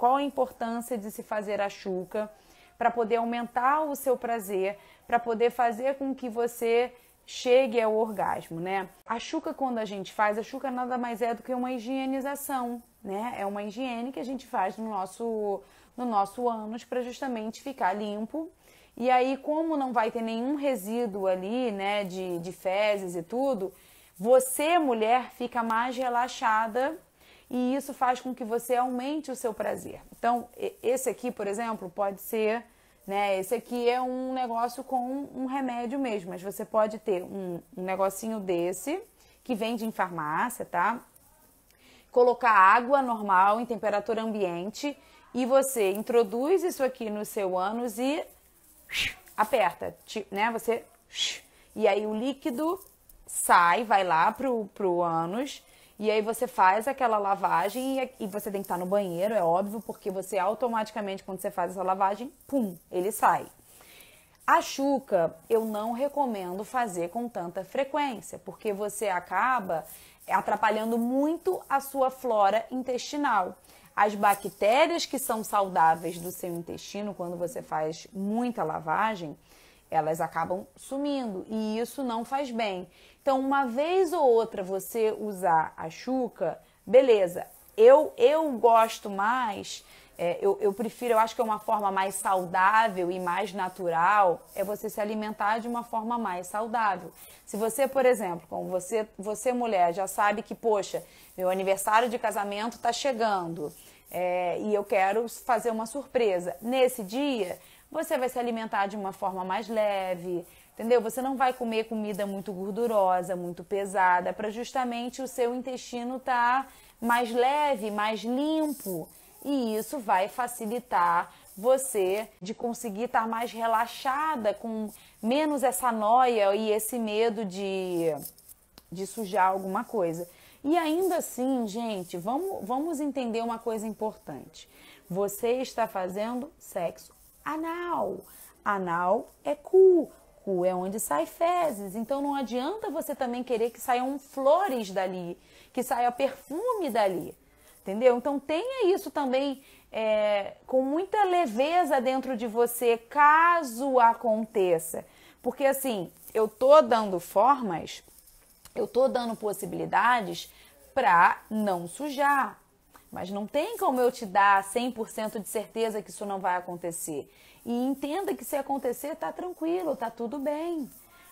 Qual a importância de se fazer a chuca para poder aumentar o seu prazer, para poder fazer com que você chegue ao orgasmo, né? A chuca quando a gente faz, a chuca nada mais é do que uma higienização, né? É uma higiene que a gente faz no nosso no nosso ânus para justamente ficar limpo. E aí, como não vai ter nenhum resíduo ali, né, de, de fezes e tudo, você, mulher, fica mais relaxada e isso faz com que você aumente o seu prazer. Então, esse aqui, por exemplo, pode ser, né? Esse aqui é um negócio com um remédio mesmo, mas você pode ter um, um negocinho desse que vende em farmácia, tá? Colocar água normal em temperatura ambiente e você introduz isso aqui no seu ânus e aperta, né? Você e aí o líquido sai, vai lá pro, pro ânus e aí você faz aquela lavagem e, e você tem que estar no banheiro, é óbvio, porque você automaticamente, quando você faz essa lavagem, pum, ele sai. A chuca eu não recomendo fazer com tanta frequência, porque você acaba atrapalhando muito a sua flora intestinal. As bactérias que são saudáveis do seu intestino quando você faz muita lavagem, elas acabam sumindo e isso não faz bem. Então, uma vez ou outra você usar a chuca, beleza. Eu, eu gosto mais, é, eu, eu prefiro, eu acho que é uma forma mais saudável e mais natural é você se alimentar de uma forma mais saudável. Se você, por exemplo, como você, você mulher, já sabe que, poxa, meu aniversário de casamento está chegando é, e eu quero fazer uma surpresa. Nesse dia, você vai se alimentar de uma forma mais leve, entendeu? Você não vai comer comida muito gordurosa, muito pesada, para justamente o seu intestino estar tá mais leve, mais limpo. E isso vai facilitar você de conseguir estar tá mais relaxada, com menos essa noia e esse medo de, de sujar alguma coisa. E ainda assim, gente, vamos, vamos entender uma coisa importante. Você está fazendo sexo anal. Anal é cu, cu é onde sai fezes. Então não adianta você também querer que saiam flores dali, que saia perfume dali. Entendeu? Então tenha isso também é, com muita leveza dentro de você, caso aconteça. Porque assim, eu tô dando formas, eu tô dando possibilidades para não sujar, mas não tem como eu te dar 100% de certeza que isso não vai acontecer. E entenda que se acontecer, tá tranquilo, tá tudo bem.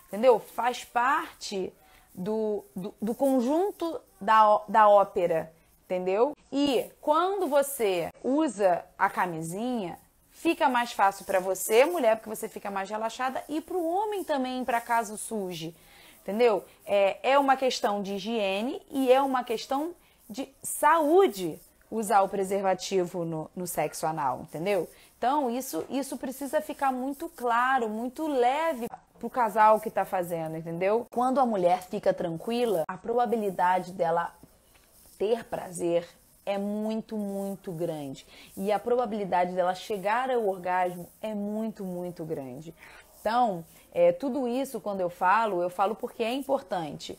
Entendeu? Faz parte do, do, do conjunto da, da ópera, entendeu? E quando você usa a camisinha, fica mais fácil para você, mulher, porque você fica mais relaxada, e para o homem também, para caso surge, entendeu? É, é uma questão de higiene e é uma questão de saúde usar o preservativo no, no sexo anal, entendeu? Então, isso, isso precisa ficar muito claro, muito leve pro casal que tá fazendo, entendeu? Quando a mulher fica tranquila, a probabilidade dela ter prazer é muito, muito grande. E a probabilidade dela chegar ao orgasmo é muito, muito grande. Então, é, tudo isso, quando eu falo, eu falo porque é importante.